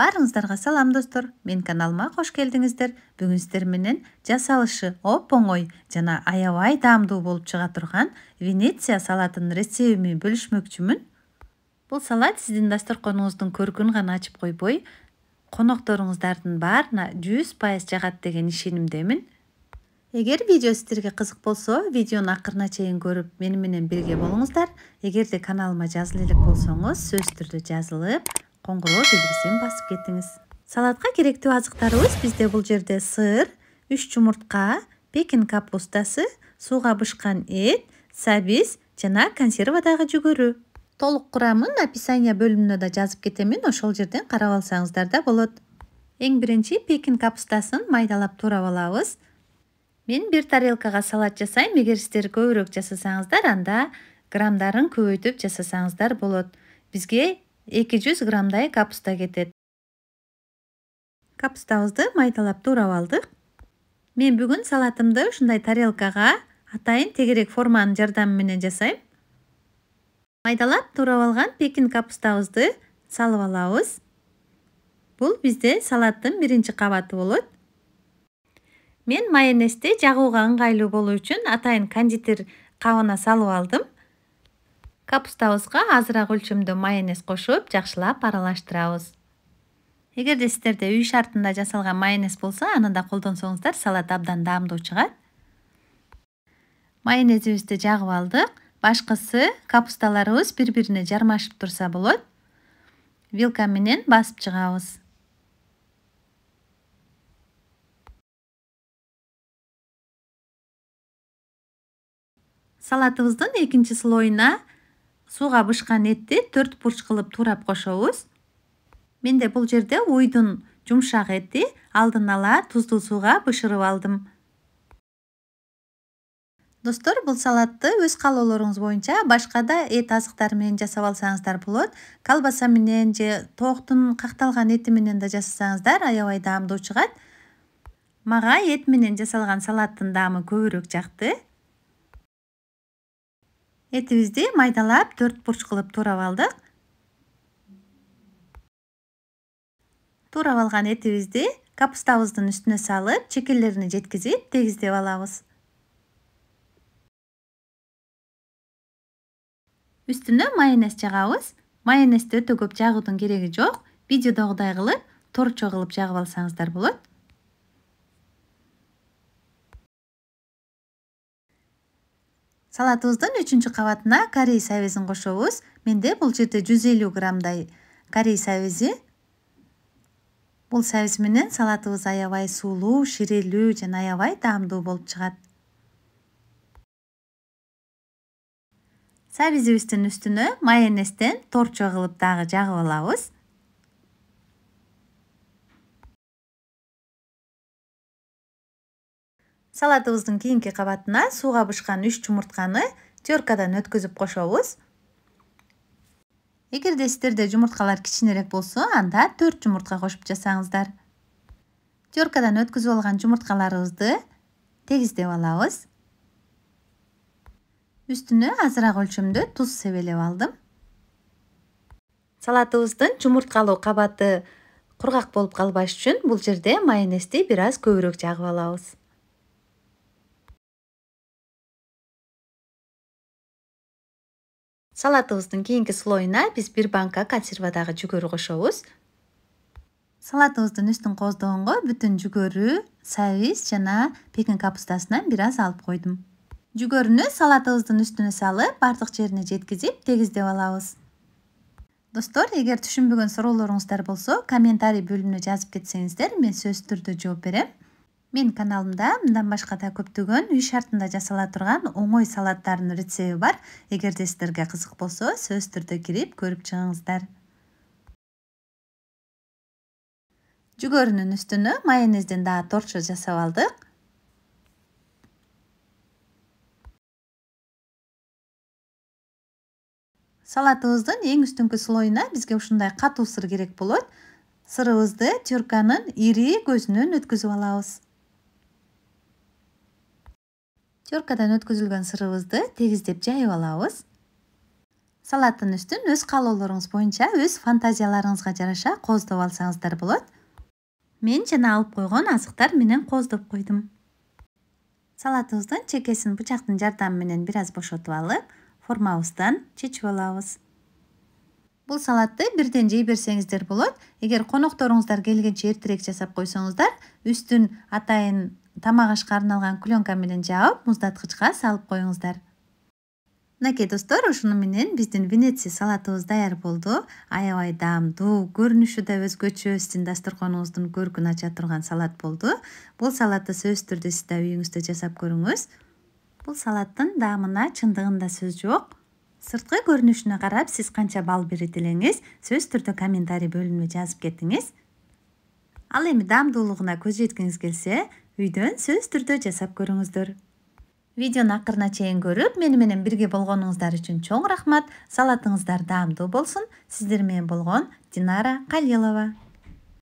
баарыңыздарга салам достор менин каналыма кош келдиңиздер бүгүн сиздер менен жасалышы оп оңой жана аябай даамдуу болуп чыга турган венеция салатынын рецепти бөлүшмөкчүмүн бул салат сиздин дасторконуңуздун көркүн гана ачып койбой конокторуңуздардын баарына жүз пайыз жагат деген ишенимдемин эгер видео сиздерге кызык болсо видеону акырына чейин көрүп мени менен бирге болуңуздар эгерде каналыма жазыла элек болсоңуз сөзсүз түрдө жазылып қоңырау белгісін басып кетіңіз салатқа керекті азықтарымыз бізде бұл жерде сыр үш жұмыртқа пекин капустасы суға бышқан ет сәбиз жана консервадағы жүгөрү толық құрамын описание бөліміне да жазып кетемін ошол жерден қарап алсаңыздар да болот Ең бірінші пекин капустасын майдалап турап алабыз мен бір тарелкаға салат жасайм егер сіздер көбірек жасасаңыздар анда граммдарын көбейтіп жасасаңыздар болот бізге эки жүз граммдай капуста кетет капустабызды майдалап туурап алдык мен бүгүн салатымды ушундай тарелкага атайын тегерек форманын жардамы менен жасайм майдалап туурап алган пекин капустабызды салып алабыз бул бизде салаттын биринчи кабаты болот мен майонезди жагууга ыңгайлуу болуу үчүн атайын кондитер кабына салып алдым капустабызга азыраак өлчөмдө майонез кошуп жакшылап аралаштырабыз эгерде сиздерде үй шартында жасалган майонез болсо аны да колдонсоңуздар салат абдан даамдуу чыгат майонезибизди жагып алдык башкысы капусталарыбыз бири бирине жармашып турса болот вилка менен басып чыгабыз салатыбыздын экинчи слоюна сууга бышкан этти төрт бурч кылып туурап кошобуз менде бул жерде уйдун жумшак эти алдын ала туздуу сууга бышырып алдым достор бул салатты өз каалоолоруңуз боюнча башка да эт азыктары менен жасап алсаңыздар болот колбаса менен же тооктун какталган эти менен да жасасаңыздар аябай даамдуу чыгат мага эт менен жасалган салаттын даамы көбүрөөк жакты этибизди майдалап төрт бурч кылып туурап алдык туурап алган этибизди капустабыздын үстүнө салып чекелерине жеткизип тегиздеп алабыз үстүнө майонез жагабыз майонезди өтө көп жагуудун кереги жок видеодогудай кылып торчо кылып жагып алсаңыздар болот салатыбыздын үчүнчү кабатына корей сабизин кошобуз менде бул жерде жүз элүү граммдай корей сабизи бул сабиз менен салатыбыз аябай суулуу ширелүү жана аябай таамдуу болуп чыгат сабизибиздин үстүнө майонезден торчо кылып дагы жагып алабыз салатыбыздын кийинки кабатына сууга бышкан үч жумуртканы теркадан өткөзүп кошобуз эгерде сиздерде жумурткалар кичинерээк болсо анда төрт жумуртка кошуп жасаңыздар теркадан өткөзүп алган жумурткаларыбызды тегиздеп алабыз үстүнө азыраак өлчөмдө туз себелеп алдым салатыбыздын жумурткалуу кабаты кургак болуп калбаш үчүн бул жерде майонезди бир аз көбүрөөк жагып алабыз салатыбыздын кийинки слоюна биз бир банка консервадагы жүгөрү кошобуз салатыбыздын үстүн кооздогонго бүтүн жүгөрү сабиз жана пекин капустасынан бир аз алып койдум жүгөрүнү салатыбыздын үстүнө салып бардык жерине жеткизип тегиздеп алабыз достор эгер түшүнбөгөн суроолоруңуздар болсо комментарий бөлүмүнө жазып кетсеңиздер мен сөзсүз түрдө жооп берем мен каналымда мындан башка да көптөгөн үй шартында жасала турган оңой салаттардын рецепти бар эгерде сиздерге кызык болсо сөзсүз түрдө кирип көрүп чыгыңыздар жүгөрүнүн үстүнө майонезден дагы торчу жасап алдык салатыбыздын эң үстүнкү слоюна бизге ушундай катуу сыр керек болот сырыбызды терканын ири көзүнөн өткөзүп алабыз теркадан өткізілген сырыбызды тегіздеп жайып алауыз. Салатын үстін өз каалоолоруңуз бойынша өз фантазияларыңызға жараша қозды алсаңыздар болот мен жана алып қойған асықтар менен қоздып қойдым. салатыңыздың чекесін бұчақтың жардамы менен бир аз алып формауыздан чечип алабыз Бұл салатты бірден жей берсеңіздер болот эгер конокторуңуздар келгенче эртерээк жасап койсоңуздар үстін атайын тамак ашка арналган кленка менен жаап муздаткычка салып коюңуздар мынакей достор ушуну менен биздин венеция салатыбыз даяр болду аябай даамдуу көрүнүшү да өзгөчө сиздин дасторконуңуздун көркүн ача турган салат болду бул салатты сөзсүз түрдө сиз да үйүңүздө жасап көрүңүз бул салаттын даамына чындыгында сөз жок сырткы көрүнүшүнө карап сиз канча балл берет элеңиз сөзсүз түрдө комментарий бөлүмүнө жазып кетиңиз ал эми даамдуулугуна көз жеткиңиз келсе үйдөн сөзсүз түрдө жасап көрүңүздөр видеону акырына чейин көрүп мени менен бирге болгонуңуздар үчүн чоң рахмат салатыңыздар даамдуу болсун сиздер менен болгон динара калилова